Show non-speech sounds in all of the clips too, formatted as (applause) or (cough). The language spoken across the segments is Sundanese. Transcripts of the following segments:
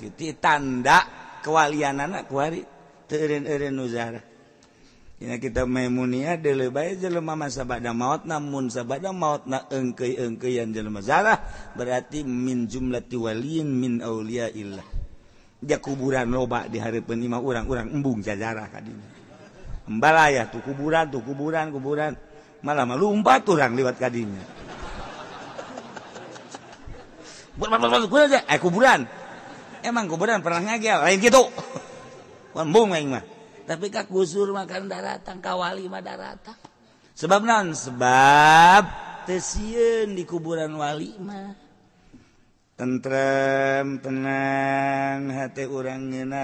Jadi tanda kewalian anak kuari terin erin nuzara. Ina kita memunia delebay jelema mama sabada maut namun sabada maut na engkei yang jalan mazara berarti min jumlah tiwalin min aulia illah. Dia kuburan loba di hari penima orang-orang embung jajarah kadinya. Embalaya tu kuburan tu kuburan kuburan malah empat orang lewat kadinya. Buat kuburan, eh kuburan, Emang kuburan pernahnyagia gitumah (laughs) tapikakk busur makan darah tangka walima darata sebab non sebabien di kuburan Wallima tentrem penen hati orangnya na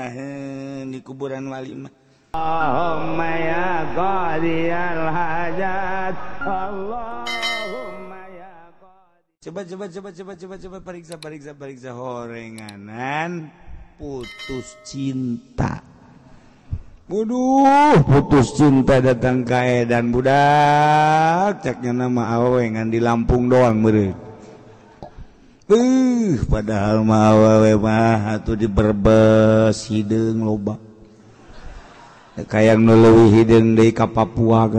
di kuburan Wallima Oh hajat Allahma coba coba coba coba coba coba periksa periksa periksa horenganan putus cinta Buduh putus cinta datang kae dan budak caknya nama awe ngan di Lampung doang meureun Uh, padahal mah awewe mah atuh di Brebes hideung loba. Kayak nu leuwih hideung deui ka Papua ka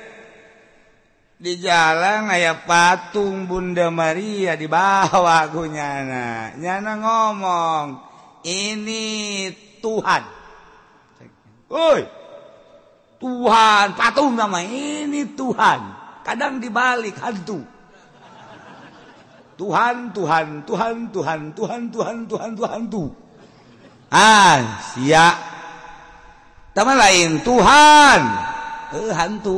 di jalan aya patung Bunda Maria di bawah kunyana, nyana ngomong ini Tuhan Oi, Tuhan patung nama ini Tuhan kadang dibalik hantu Tuhan Tuhan Tuhan Tuhan Tuhan Tuhan Tuhan Tuhan Tuhan, ah Tuhan, teman lain Tuhan Tuhan, hantu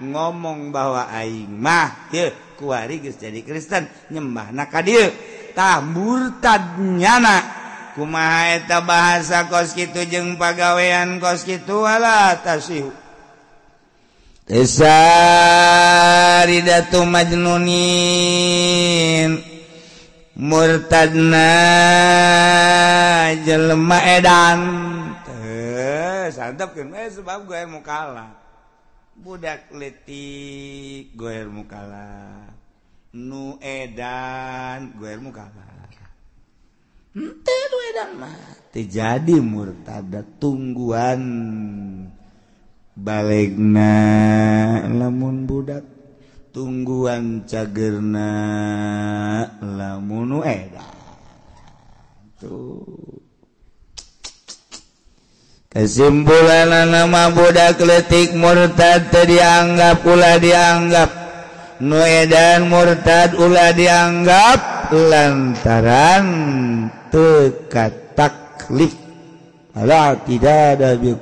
ngomong bahwa aymah ku jadi Kristen nyembah naka tab murtadnyana kumaeta bahasa koski itu jeung pagawean koski ituwalaridauni murtadna jelmadanap eh, sebabgue mau kaku letguemukalah hmm, nueddanermuka jadi murtada tumbuhanbalikgna lamun budak tungguahan cagerna lamun simbolna budak keletik murtad dianggap pula dianggap nu Edan murtad Ulah dianggap lantaran tekatk klik Hal tidak ada di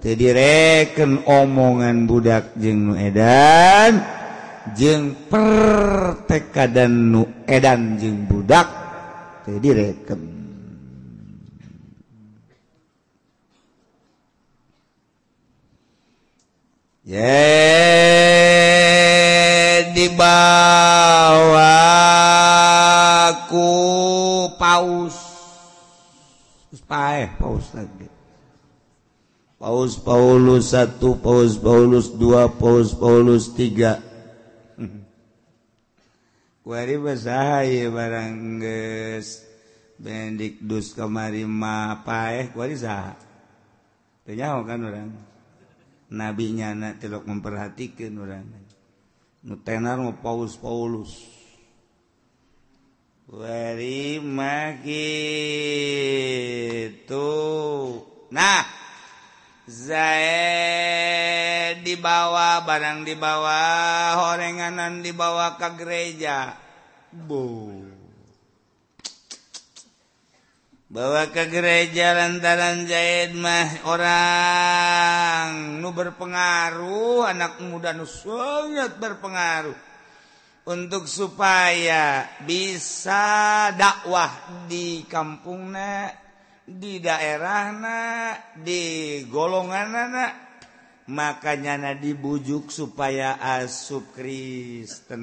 jadireken omongan budak je nu Edan je perad dan nu Edan je budak jadireken dibaku paus pau Paulus Paulus 1 Paulus Paulus 2 Paulus Paulus 3 bardik dus kemanyawakan orang Nabinya na ok memperhatikan nur nutenar ngo pauus Paulus na zae dibawa barang dibawa honganan dibawa ka gereja bu bahwa kegerejaran da Zaidmah orang nu berpengaruh anak muda nuul berpengaruh untuk supaya bisa dakwah di kampungnya di daerah na di golongan anak makanya na di bujuk supaya asu Kristen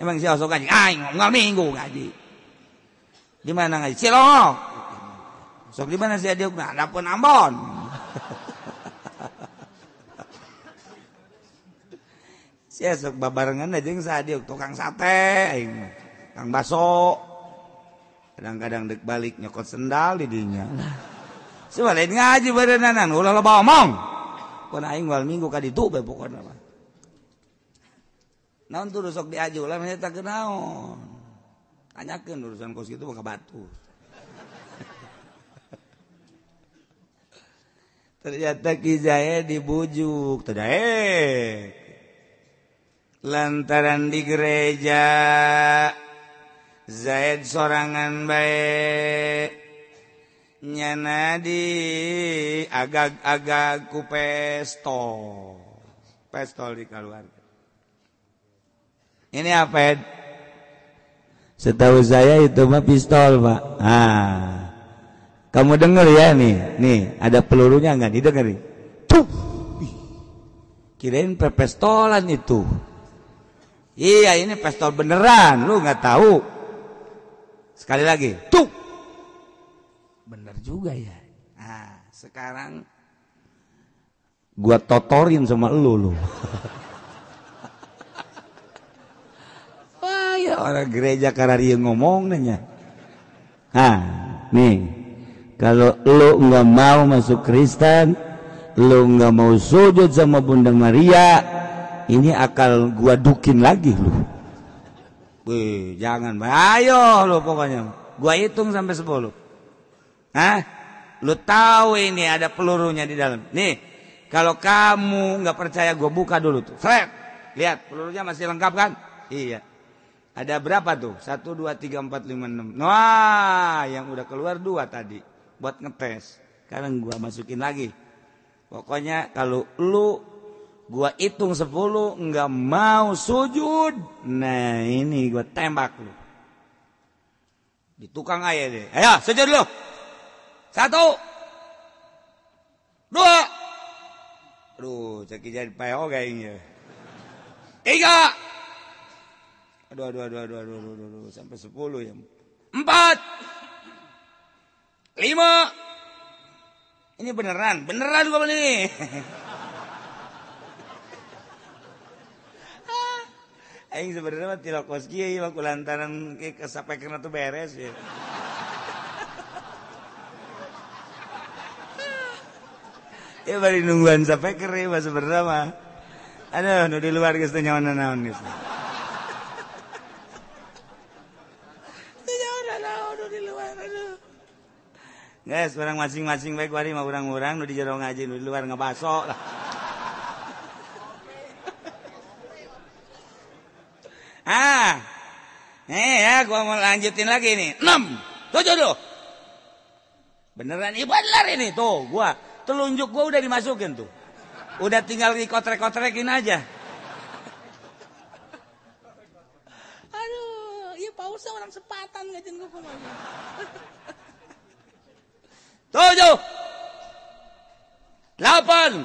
Emang siapa sok ngaji? Aing ngomong minggu ngaji. Di mana ngaji? Cilok. Sok di mana sih dia? Nah, dapun Ambon. si (laughs) sok babarengan aja yang sadiuk tukang sate aing Kang baso. Kadang-kadang dek balik nyokot sendal di dinya. Sebalik ngaji badan nanan ulah lo bawa omong. Kau naik minggu kadi tuh pokoknya mah naon tuh rusok diaju lah saya tak kenaon tanyakan urusan kos itu bakal batu (laughs) ternyata Kijaya dibujuk terdaek lantaran di gereja Zaid sorangan baik nyana di agak-agak ku pesto pesto di keluarga ini apa Ed? Setahu saya itu mah pistol pak. Ah, kamu dengar ya nih, nih ada pelurunya nggak? Denger nih. Tuh, kirain pepestolan itu. Iya ini pistol beneran, lu nggak tahu. Sekali lagi, tuh, bener juga ya. Nah, sekarang gua totorin sama lu lu. (laughs) ya orang gereja yang ngomong nanya. Hah, nih. Kalau lo nggak mau masuk Kristen, lo nggak mau sujud sama Bunda Maria, ini akal gua dukin lagi lu. Wih, jangan, ayo lo pokoknya. Gua hitung sampai sepuluh, Hah? lo tahu ini ada pelurunya di dalam. Nih, kalau kamu nggak percaya gua buka dulu tuh. Fred, Lihat, pelurunya masih lengkap kan? Iya. Ada berapa tuh? Satu, dua, tiga, empat, lima, enam. Wah, yang udah keluar dua tadi. Buat ngetes. Sekarang gua masukin lagi. Pokoknya kalau lu gua hitung sepuluh, nggak mau sujud. Nah ini gua tembak lu. Di tukang ayah deh. Ayo sujud lu. Satu. Dua. Aduh, cekijan jadi kayaknya. kayaknya. Tiga. Aduh, aduh, aduh, aduh, aduh, aduh, aduh, aduh. sampai sepuluh ya. Empat, lima. Ini beneran, beneran gue beli. (laughs) Aing sebenarnya mah tidak kos aku lantaran kulantaran sampai kena tuh beres ya. (laughs) ya baru nungguan sampai kere ya, masih sebenarnya mah. Aduh, di luar kita nyaman nyaon nih. Guys, orang masing-masing baik wari mah orang-orang nu di jero ngaji nu di luar ngebaso. (laughs) ah. Eh ya, gua mau lanjutin lagi nih. 6. Tuh jodoh. Beneran ibadah lar ini tuh gua. Telunjuk gua udah dimasukin tuh. Udah tinggal di dikotrek-kotrekin aja. Aduh, iya pausa orang sepatan ngajin gua kumaha. (laughs) Tujuh. Delapan.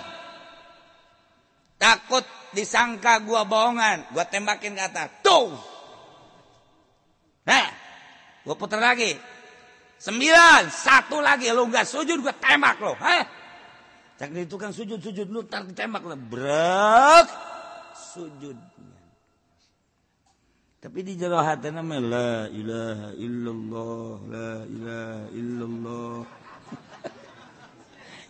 Takut disangka gua bohongan. Gua tembakin ke atas. Tuh. Nah. Gua putar lagi. Sembilan. Satu lagi. Lu gak sujud gua tembak lo. heh, Cak di tukang sujud-sujud lu gitu kan tar ditembak lah. Brek. Sujud. Tapi di jalan hati namanya La ilaha illallah La ilaha illallah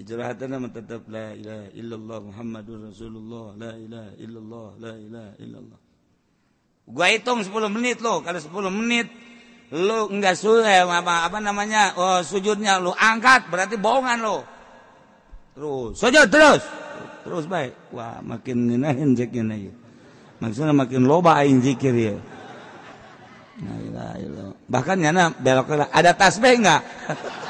Ijrahatana man tetap la ilaha illallah Muhammadur Rasulullah la ilaha illallah la ilaha illallah. Gua hitung 10 menit lo, kalau 10 menit lo enggak sulit apa apa namanya? Oh, sujudnya lo angkat berarti bohongan lo. Terus, sujud terus. Terus baik. Wah, makin nginahin zikirnya ya. Maksudnya makin loba aing zikir ya. Nah, ilah, ilah. Bahkan nyana belok ada tasbih enggak? (laughs)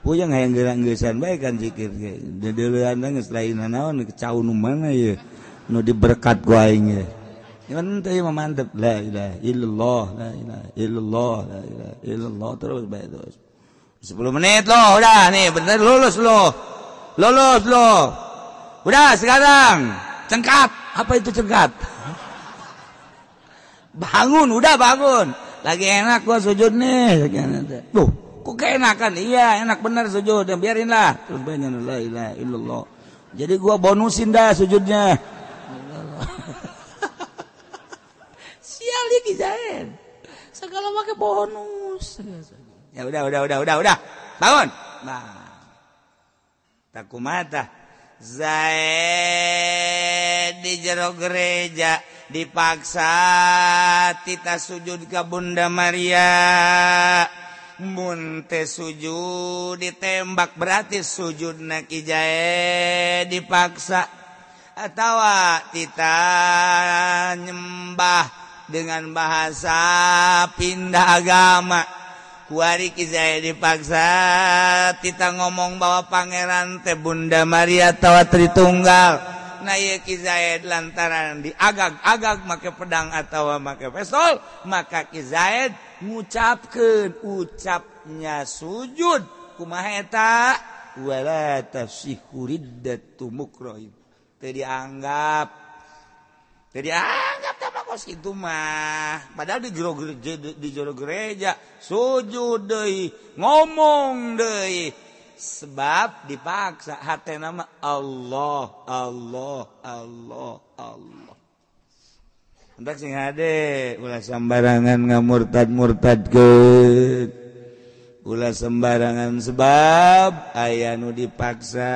Puyang hayang gerang-gesan baik kan zikir ge. Dedeuleun geus lain naon kecau nu mana ye. Nu diberkat ku aing ge. Ngan teh mah mantep la ilaha illallah la ilaha illallah la ilaha illallah terus baik terus. 10 menit lo udah nih bener lulus lo, Lulus lo, Udah sekarang cengkat. Apa itu cengkat? Bangun udah bangun. Lagi enak gua sujud nih. Tuh kok keenakan iya enak benar sujud dan ya, biarinlah terus banyak la ilaha illallah jadi gua bonusin dah sujudnya (laughs) sial dia kisahin segala pakai bonus ya udah udah udah udah udah bangun nah takumata Zaid di jero gereja dipaksa tita sujud ke Bunda Maria munte sujud ditembak berarti sujud naki jae dipaksa atau kita nyembah dengan bahasa pindah agama kuari kizaya dipaksa kita ngomong bahwa pangeran teh Bunda Maria tawa Tritunggal nah, ya Kizaid lantaran diagak-agak make pedang atau make pistol maka Kizaid mengucapkan ucapnya sujud kuma heta dianggap jadi dianggap gitu mah padahal dijo gereja sujud ngomong Dei sebab dipaksaate nama Allah Allah Allah Allah sembarangan murtad murtad sembarangan sebab aya nu dipaksa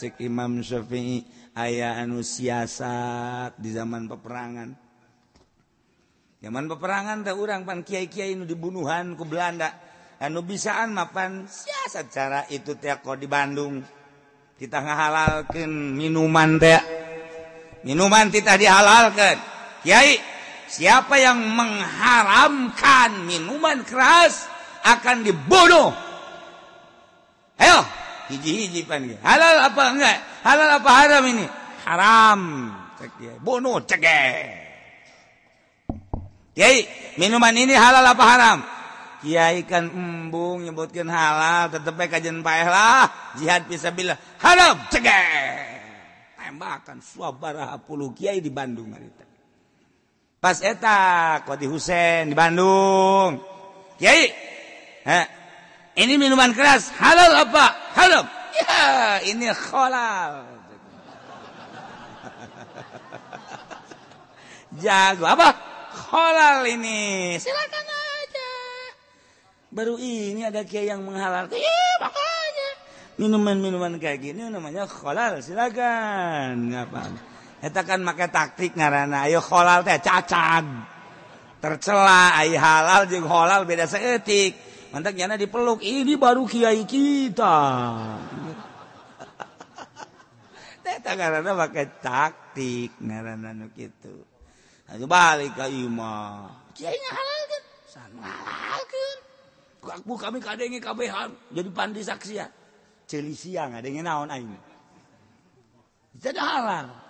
cek Imamfii aya anu siat di zaman peperangan zaman peperangan ke u orangpan Kiaikiai ini dibunuhanku Belanda an bisaan mapan manusiasa cara itu tiko di Bandung kita ngahalalkan minuman minuman kita dihalalkan kita Kiai, siapa yang mengharamkan minuman keras akan dibunuh. Ayo, hiji-hiji panggil. Halal apa enggak? Halal apa haram ini? Haram. Cek Bunuh, cek Kiai, minuman ini halal apa haram? Kiai kan embung nyebutkan halal, tetapi kajian paeh lah. Jihad bisa bilang haram, cek Tembakan suabara puluh kiai di Bandung hari pas etak kodi Husen di Bandung Kiai ini minuman keras halal apa Halal, ya ini halal (laughs) jago apa halal ini silakan aja baru ini ada kiai yang menghalal iya makanya minuman-minuman kayak gini namanya halal silakan ngapa. Eta kan pakai taktik ngarana ayo halal teh cacat, Tercela ai halal jeung halal beda seetik. Mantak nyana dipeluk ini baru kiai kita. (laughs) Eta ngarana pakai taktik ngarana nu kitu. Aduh balik ka imah. Kiai ngahalalkeun. San kan, Kakbu kan. kami kadenge kabehan jadi pandi saksian. Celi siang adenge naon aing. Tidak halal.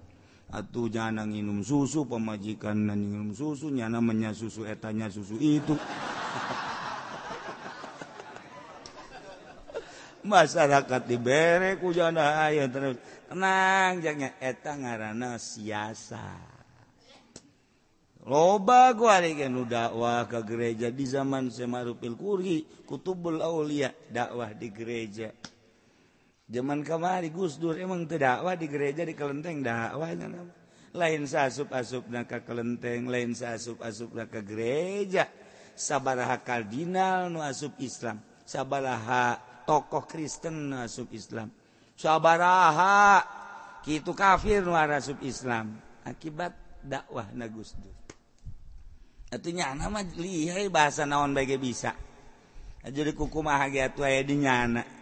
uh janang minum susu pemajikanan minum susu nya namanya susu etanya susu itu (laughs) masyarakat di berekujanna aya terus tenang jangan etang ngaran na siasa loba guanu dakwah ke gereja di zaman sem maru pilkur kutubbel lia dakwah di gereja zaman keari Gus Dur emang terdakwah di gereja dikelenteng dakwahnya nama lain sa as kekelenteng lain saas ke gereja saabaha Kardinal nuasub Islam sabarha tokoh Kristen Islam saabaha gitu kafirub Islam akibat dakwah na Gu Dur hatnya nama bahasa naon bagi bisa jadi kuku magia dinyanak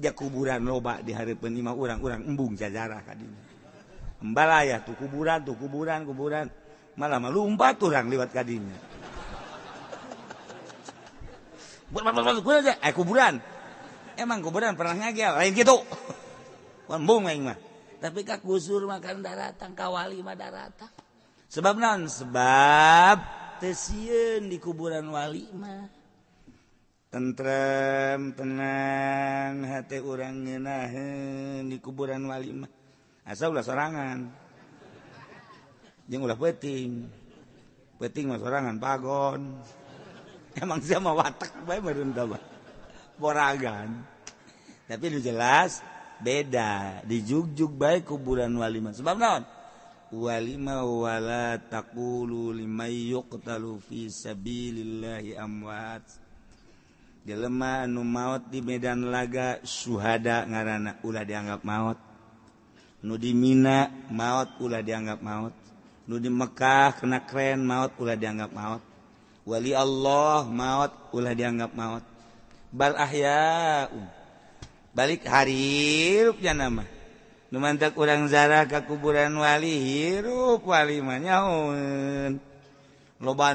kuburan lobak di hari penima orang kurang embung jajarah kanya membalayah tuh kuburan tuh kuburan kuburan malaahlummpa tuang lewat kanya eh, kuburan emang kuburan pernya gitu tapikak makan darah tangkawali darata sebab non sebabien di kuburanwalimah tentrem tenang hati orang ngenahen di kuburan walimah asal ulah sorangan yang ulah peting peting mah sorangan pagon (laughs) emang siapa watak bae merenta mah porangan tapi lu jelas beda juk bae kuburan walimah sebab naon walima wala taqulu yuqtalu fi sabilillahi amwat dilemah Nu maut di Medan laga Suhada ngaranak lah dianggap maut Nudi Min maut lah dianggap maut Nudi Mekkah kena keren maut lah dianggap maut Wali Allah maut Ulah dianggap maut bal ahya balik hari hirupnya nama Numanap kurang Zarah ke kuburan wali hirup Wallimanyaun unggor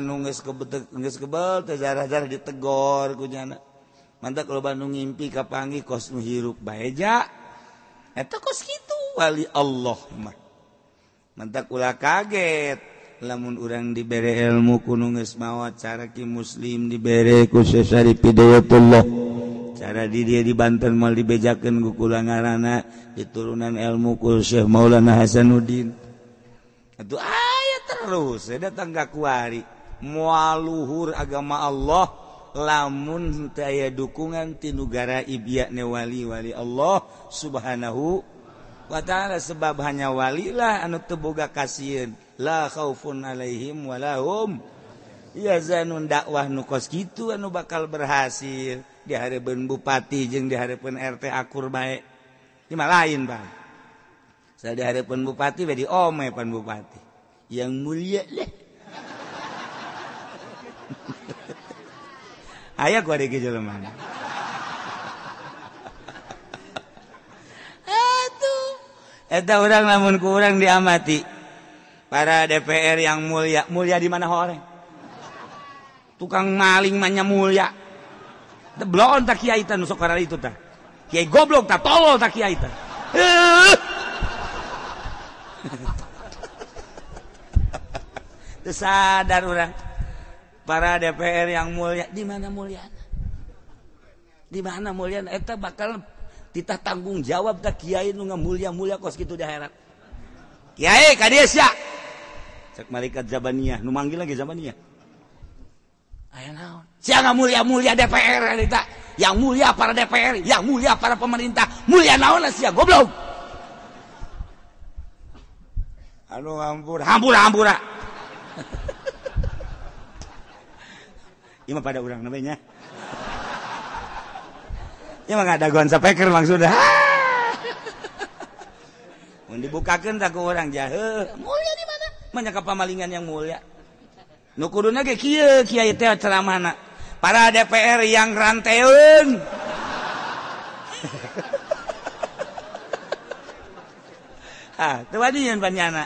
kalau Bandungimpi kapanggi koswali Allah man kaget lamunrang diberre elmu kunungmawa muslim diberreari cara dia dibantal mal dibejaken gukula ngaana diturunan ilmu kursyah maulan nah Hasan Udin Aduh ah, terus ada tangga kuari waluhur agama Allah lamun aya dukungan tinnugara Ibynewaliwali Allah Subhanahu Wa ta'ala sebabannya walilah an teboga kasihinlah Alaihimwah kos gitu anu bakal berhasil di hari Ben Bupati di Harpan RTkurba cumlima lain Bang saya hari pen Bupati tadi oma pen Bupati yang mulia (laughs) aya gua namun (laughs) kurang diamati para DPR yang mulia mulia di mana orang tukang ngalingnya mulia bloon tak itu goblok tak to tak sadar orang para DPR yang mulia di mana mulia di mana mulia eta bakal kita tanggung jawab tak kiai nu mulia mulia kos gitu di akhirat kiai kadies ya cek malaikat zabaniyah nu manggil lagi zabaniyah Ayo naon siapa mulia mulia DPR kita? yang mulia para DPR yang mulia para pemerintah mulia naon sia goblok anu hambur, hampura hampura ah. (laughs) ma pada urang namanya memang ada goansa pekir Bang sudah (laughs) dibukaken tak orang jauh meka pamalingan yang mulia nukurudunya ke ce selama anak para DPR yang rananteun (laughs) ah tuh Banna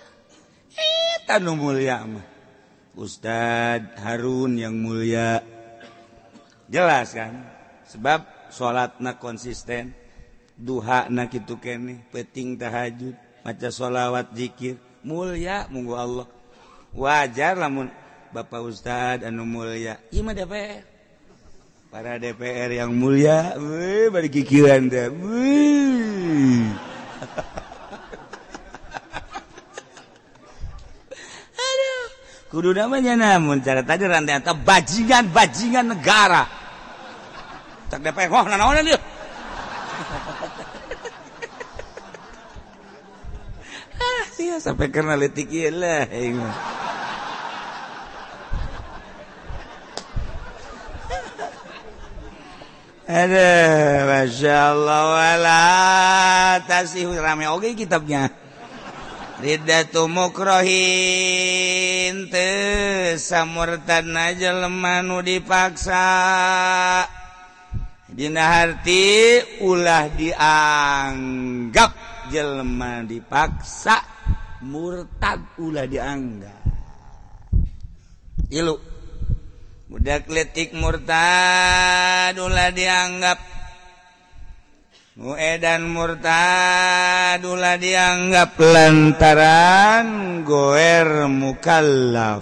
tan mulia Ustad Harun yang mulia Jelaskan sebab salat na konsisten duha nakiken nih peting tahajud paccasholawat dzikir mulia Mnggu Allah wajarlahmun Bapak Ustad Anu Mulia Iman DPR para DPR yang mulia bagikiran de kudu namanya namun cara tadi rantai atau bajingan bajingan negara tak dapat nana mana dia ah dia sampai kena letik lah iya. Aduh, Masya Allah wala tasih rame oke okay, kitabnya Ridatu mukrohi tes murtan jelemanu dipaksa Di hati ulah dianggap jelelma dipaksa murta Ulah dianggaplu mudah ke kritiktik murta ulah dianggap dan murtalah dianggaplantran goer mumukalaf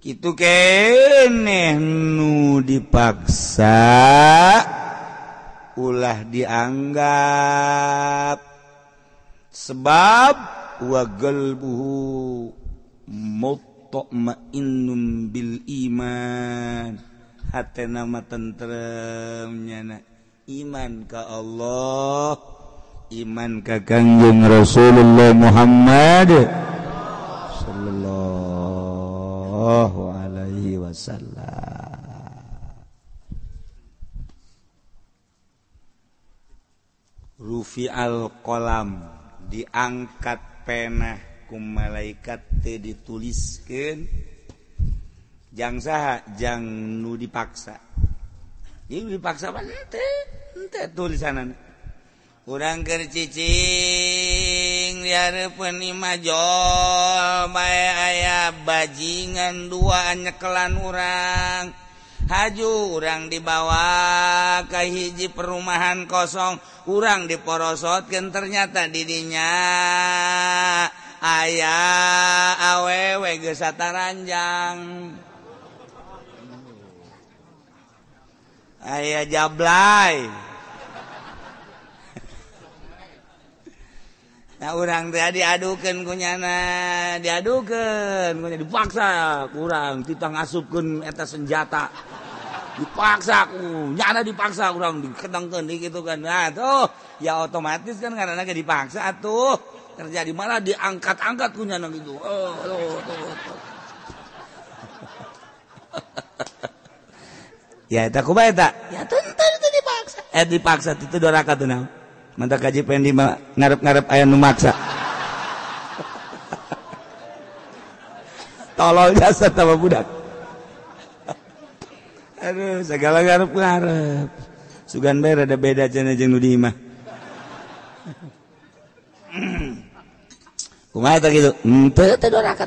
gitu keeh nu dipaksa ulah dianggap sebab wagel bu motok mainbil Iman H nama tentremnya naik iman ke Allah iman ke kanjeng Rasulullah Muhammad sallallahu alaihi wasallam Rufi al kolam diangkat penah ku malaikat teh dituliskan jang saha jang nu dipaksa dipaksa banget kurang ke majo byeaya bajingan dua hanya kelanurang hajurang dibawa Ka hiji perumahan kosong kurang diorosotken ternyata diriinya ayaah awewe gesata ranjang aya jabla orang (laughs) diaduken punya diaduken dipaksa kurang kita ngasukun eta senjata dipaksakunyana dipaksa kurang dikenang di gitu kan tuh ya otomatis kan karenaaknya dipaksa tuh terjadi malah diangkat-angngkat punyanya nang gitu oh Ya tak ya tentu itu dipaksa eh, dipaksa itu doraka tuh nah. mantap kaji pendi ngarep-ngarep ayam nu maksa (laughs) tolol jasa sama budak (laughs) aduh segala ngarep-ngarep sugan bae rada beda aja jeung nu di imah (laughs) kumaha gitu kitu henteu teh doraka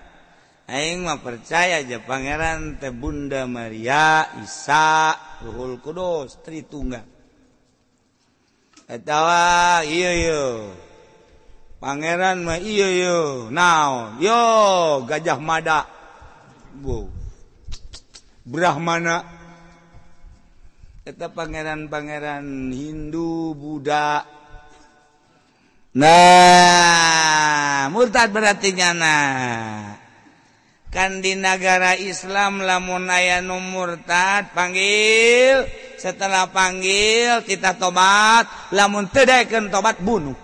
mah percaya aja Pangeran te Bunda Maria Isahul Kudustawageranjah Ma Brahm tetap pangeran-panggeran Hindu Budha nah murtad berartinya nah Kan digara Islam lamunaya num murtad panggil setelah panggil kita tobat lamunikan tobat bunuh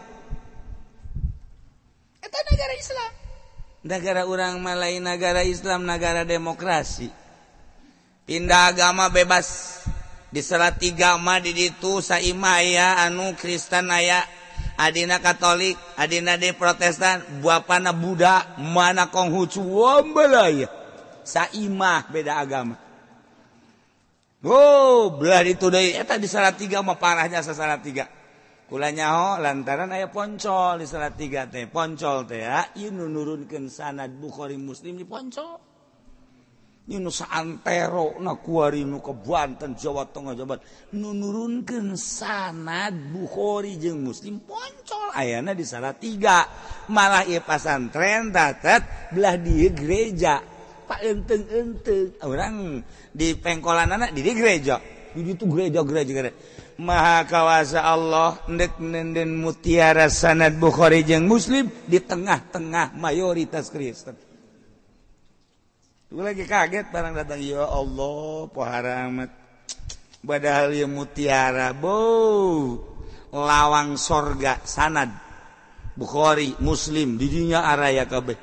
Islam negara u Malai negara Islam negara demokrasi pindah agama bebas di selatatima di itu saymaya anu Kristen aya A Katolik Adina De Protestan Bu Na Buda mana ko hucu saimah beda agama oh, di 3 menya sa salah 3 kulanya Oh lantaran aya poncol di salah 3 teh poncol tehnu nur ke sanad Bukhari muslim diponcol Jawabatrun sana Bukhari je muslim Pocol aya di salah tiga malah epasant belah di gereja orang dilan anak di gereja ja ma kawasa Allah nek nenden mutiara Sanat Bukhari je muslim di tengah tengah mayoritas Kristen. lagi kaget barang datang ya Allahharamat Badah mutiara lawang sorga sanad Bukhari muslim didinya araya yakabeh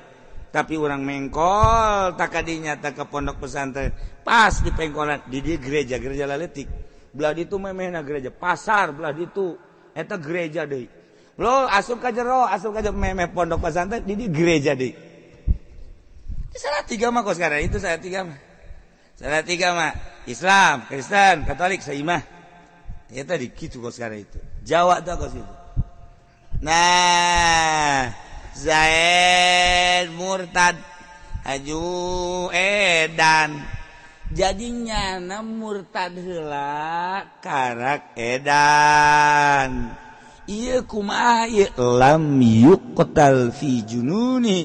tapi u menggkol takad dinya tak ke pondok pesantren pas dipengkot did di gereja gereja laletik belah itu memenna gereja pasar belah di itu itu gereja de lol as jero as meme pondok pesantren di gereja de Salah tiga mah kok sekarang itu salah tiga mah. Salah tiga mah Islam, Kristen, Katolik, Saimah. Ya tadi gitu kok sekarang itu. Jawa tuh kok situ. Nah, Zaid murtad haju edan. Jadinya nam murtad heula karak edan. Iya kumaha ieu lam yuqtal fi jununi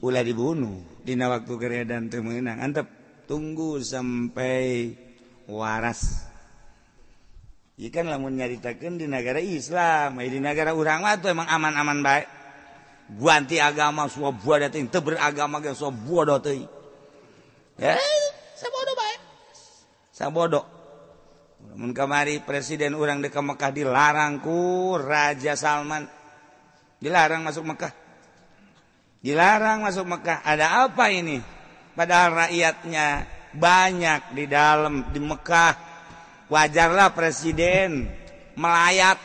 ulah dibunuh. Dina waktu kerja dan temenang Antep tunggu sampai waras Ikan iya lamun nyaritakan di negara Islam eh, di negara orang mah tuh emang aman-aman baik Buanti agama suap buah dateng, teber agama ke suap buah dateng. Ya sabodo baik Sabodo Lamun kemari presiden orang dekat Mekah dilarang Raja Salman Dilarang masuk Mekah Dilarang masuk Mekah. Ada apa ini? Padahal rakyatnya banyak di dalam di Mekah. Wajarlah presiden melayat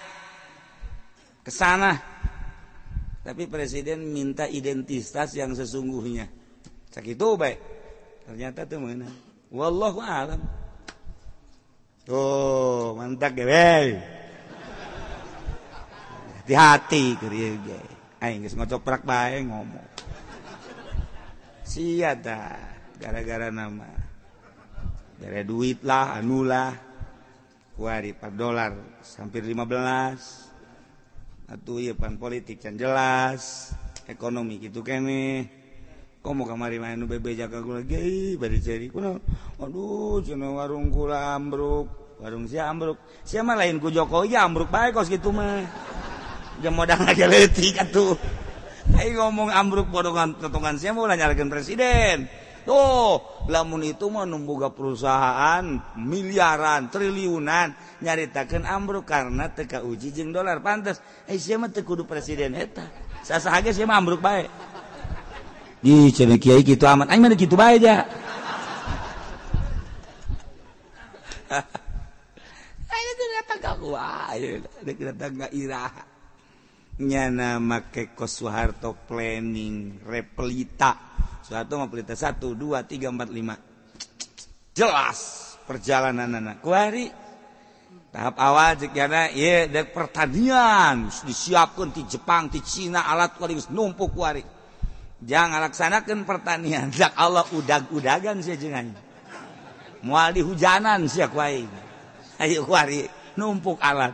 ke sana. Tapi presiden minta identitas yang sesungguhnya. Sakit itu baik. Ternyata tuh mana? Wallahu alam. Oh, mantap ya, Hati-hati Aing ngocok prak bae ngomong. Sita gara-gara nama duitlah anulah kupat dollar sampir 15 atuhpan politik yang jelas ekonomi gitu kanne kamu kammarin main beB jaga lagiuh warungruk warung siruk siapa lain ku Joko yaruk kos gitumah ajauh Hai ngomong ambruk bodgangan si mau nyarekan presiden tuh lamun itu menguga perusahaan miliaran triliunan nyaritakan ambruk karena teK uji jeung dollar pantas eh kudu presiden heta amb aaha na make Soeharto planning repita suatu mobil 1 12 tiga345 jelas perjalanan anakari tahap awa pertanian disiapkan (laughs) di Jepang di Cina alatmpukari jangan alaksanakan pertanian za Allah u-udagan muali hujanan simpuk (laughs) alat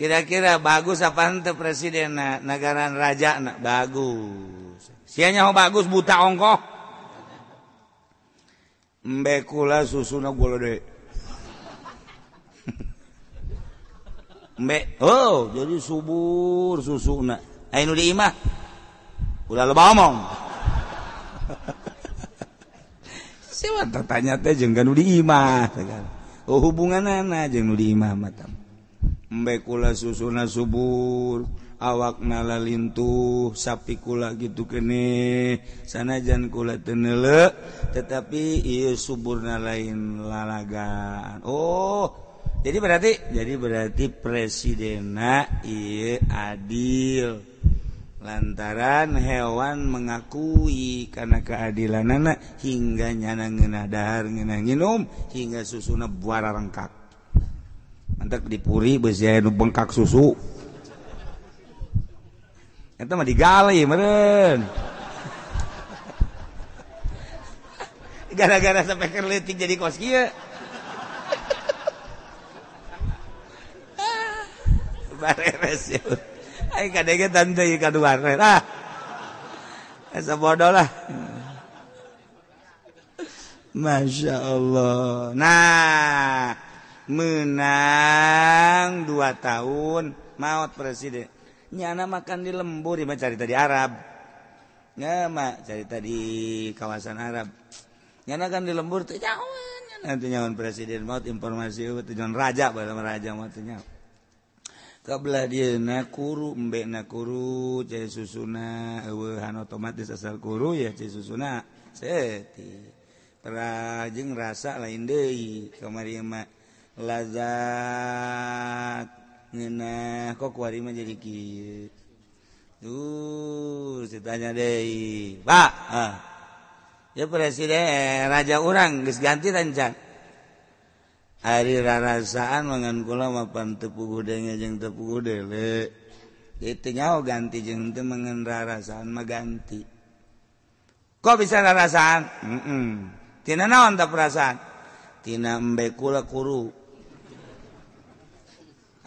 kira-kira bagus apa ente presiden na, negara raja na, bagus sianya ho bagus buta ongkoh mbekulah susu susuna gula deh (laughs) mbe oh jadi subur susuna ayo di imah udah lebah omong (laughs) siapa tanya teh jenggan di imah oh hubungan anak jeng di imah matam kula susun subur awaknala lintuh sapi kula gitu kene sanajankula tenlek tetapi suburna lain lalagan Oh jadi berarti jadi berarti presidena ye adil lantaran hewan mengakui karena keadilan anak hingga nyanan-ngendar ngenang minum hingga susun buah lengkak antek dipuri beusi aya nu bengkak susu. Eta mah digali meureun. (laughs) Gara-gara sampai kerletik jadi kos kieu. (laughs) Bareres ya. Aing kadege tante kaduan. Ah. Asa eh, bodoh lah. Masya Allah. Nah, menang 2 tahun maut presiden nyana makan di lemburlima cari tadi Arab cari tadi di kawasan Arabnyaakan di lembur nanti nya presiden maut informasi Rajaraja waktunyakuru guru yajeng rasa lain De keari belajarza kok jadinya De Pak ya presiden Raraja orang guys ganti dannca hari rarasan mengenku mapan tepu gudenya jeng tepude itunya Oh ganti je mengenra rasaanmah ganti kok bisa narasantina perasaantina Mmbe kulakuru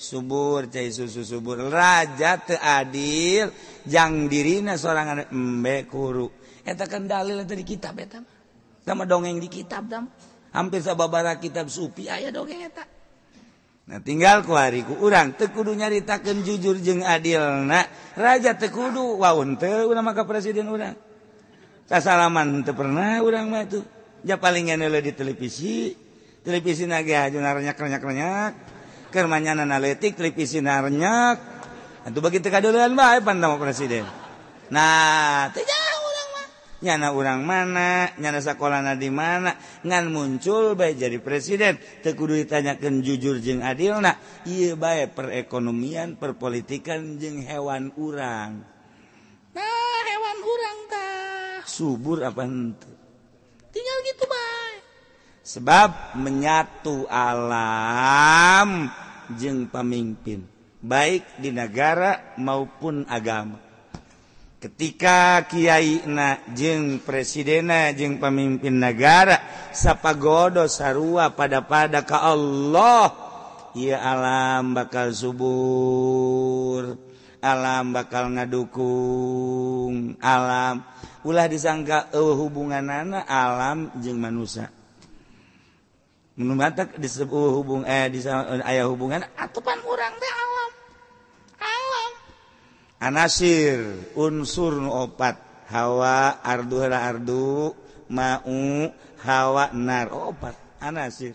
suburu subur ja Adiljangdirna seorang anakmbe dalil kita sama dongeng di kitab hampir samabara kitab sup aya dogeng tinggal ke hariku urang tekudunyaritakan jujur adilna Raja Tekudu maka presiden u salaman pernah u paling en di televisi televisi nagaju nanyayak-reyak alitik tri sinarnya bagi eh, presiden Nah tinggal nyana urang mana nya sekolah di mana ngan muncul baik jadi presiden kekuduritanyaken jujurjeing adil Nah baik perekonomian perpolitikan je hewan urang nah hewan u subur apa tinggal gitu Bang sebab menyatu alam jeung pemimpin baik di negara maupun agama ketika Kyaiina jeung presidena jeung pemimpin negara sappagodo Sarua pada pada ke Allah ia alam bakal zuur alam bakal ngadukung alam ulah disanggap hubungan nana alam jeung manusia me di hubung eh, aya hubungan urang alamnasir unsur nu opat hawa arduar mau hawa na oir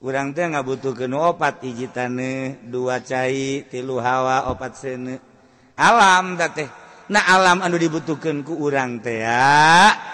urang nga butuhken opat ijie dua cair tilu hawa opat sene alam teh na alam andu dibutuhken ku urangtea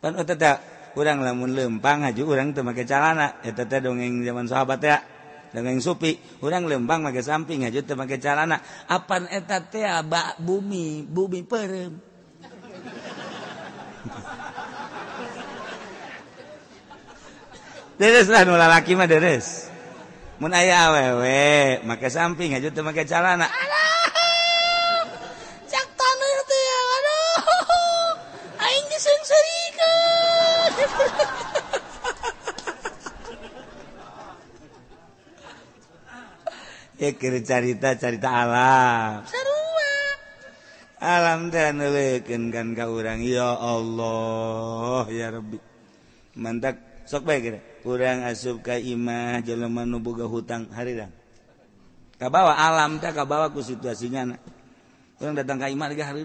wartawan urang lamun lempang ngaju urang tu make caranatete dongeng zaman so dongeng sui urang lempang make samping ngaju te make carana apa etaa bak bumi bumi perem (laughs) lah nulalaki mas ayaah awe we make samping ngajut tu make carana ha ekir carita-carita alam alam kankin kan kau u iya Allah yabi mantap sokbakir kurang asub kaimah jeubuga hutang hariran ka bawa alam takkaba bawaku situasinya anak orang datang kaarga hari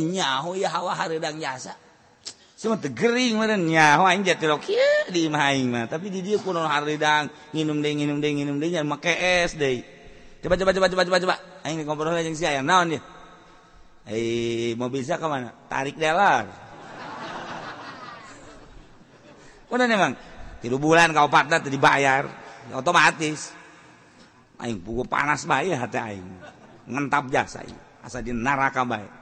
nyaho ya hawa haridang jasa. Cuma tegering mana nyaho aing jati roki ya di imah aing mah. Tapi di dia kuno haridang nginum deh nginum deh nginum deh jangan make es deh. Coba coba coba coba coba coba. Aing ngobrol aja si ayam naon dia. Eh mobilnya siapa mana? Tarik dealer. mana nih mang? tiga bulan kau patah tadi bayar otomatis. Aing buku panas baik hati aing ngentap jasa aing asa di neraka baik.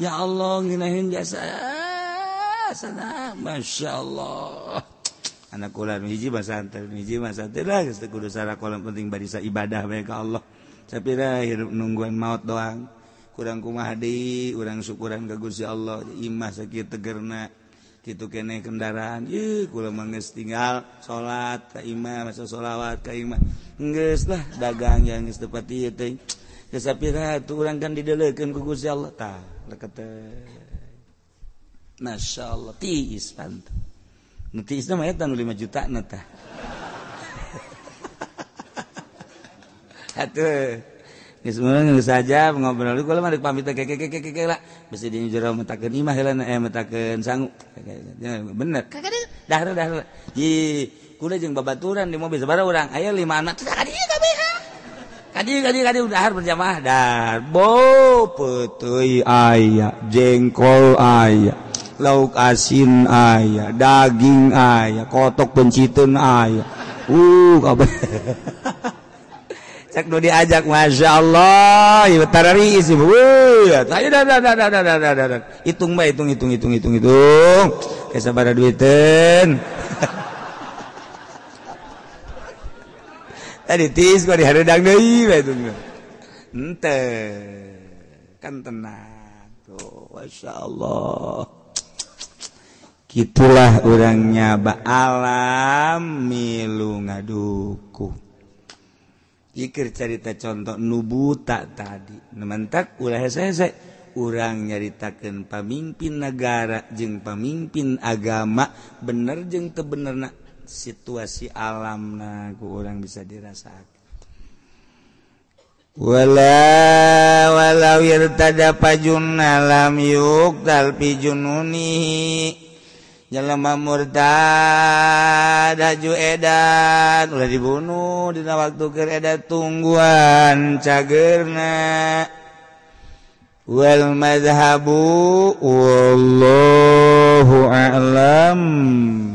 ya Allah ngaihin jasa ah, sana Masya Allah anakku wijiji penting ibadah mereka Allah Sha nungguinn maut doang kurangku madi kurang syukuran kegur si Allah Imah sakit tegerna gitu kene kendaraan y menge tinggal salat takmah masa sholawat kalah dagang yangispati kurangkan didelekan ku Allah ta kalau nas jubro pauran di mobilbara orang aya 5 aya jengkol aya lauka aya daging aya kotok pencitin ayak uh, (laughs) nu dia ajak Allah itung itung itung itung itung itung ke pada duen ya Allah gitulah orangnya bak alammilu ngadukkudzikir ceita contoh nubu tak tadi man tak urang nyaritakan pemimpin negara jeung pemimpin agama bener je tebenarernak situasi alamnaku orang bisa dirrasat Haiwalawalawirtadapajunnalam yuk dal pijununi dalamlama murdajudad mulai dibunuh di waktu ke tungumbun cagerna wellzahabuhu alam